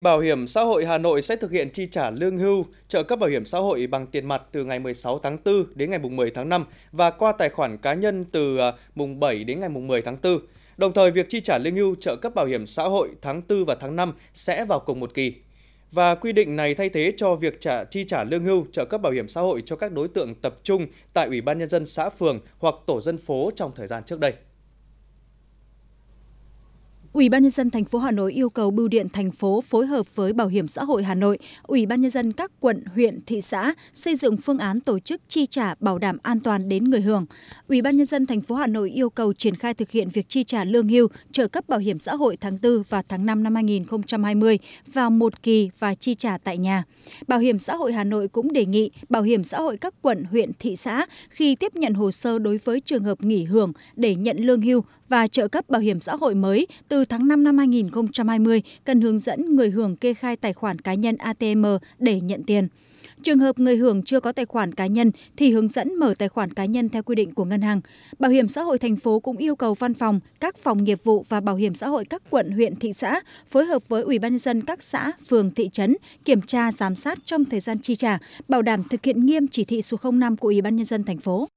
Bảo hiểm xã hội Hà Nội sẽ thực hiện chi trả lương hưu, trợ cấp bảo hiểm xã hội bằng tiền mặt từ ngày 16 tháng 4 đến ngày 10 tháng 5 và qua tài khoản cá nhân từ à, mùng 7 đến ngày mùng 10 tháng 4. Đồng thời, việc chi trả lương hưu trợ cấp bảo hiểm xã hội tháng 4 và tháng 5 sẽ vào cùng một kỳ. Và quy định này thay thế cho việc trả chi trả lương hưu trợ cấp bảo hiểm xã hội cho các đối tượng tập trung tại Ủy ban Nhân dân xã phường hoặc tổ dân phố trong thời gian trước đây. Ủy ban nhân dân thành phố Hà Nội yêu cầu bưu điện thành phố phối hợp với Bảo hiểm xã hội Hà Nội, Ủy ban nhân dân các quận, huyện, thị xã xây dựng phương án tổ chức chi trả bảo đảm an toàn đến người hưởng. Ủy ban nhân dân thành phố Hà Nội yêu cầu triển khai thực hiện việc chi trả lương hưu, trợ cấp bảo hiểm xã hội tháng 4 và tháng 5 năm 2020 vào một kỳ và chi trả tại nhà. Bảo hiểm xã hội Hà Nội cũng đề nghị Bảo hiểm xã hội các quận, huyện, thị xã khi tiếp nhận hồ sơ đối với trường hợp nghỉ hưởng để nhận lương hưu và trợ cấp bảo hiểm xã hội mới từ từ tháng 5 năm 2020 cần hướng dẫn người hưởng kê khai tài khoản cá nhân ATM để nhận tiền. Trường hợp người hưởng chưa có tài khoản cá nhân thì hướng dẫn mở tài khoản cá nhân theo quy định của ngân hàng. Bảo hiểm xã hội thành phố cũng yêu cầu văn phòng, các phòng nghiệp vụ và bảo hiểm xã hội các quận, huyện, thị xã phối hợp với Ủy ban nhân dân các xã, phường, thị trấn kiểm tra giám sát trong thời gian chi trả, bảo đảm thực hiện nghiêm chỉ thị số 05 của Ủy ban nhân dân thành phố.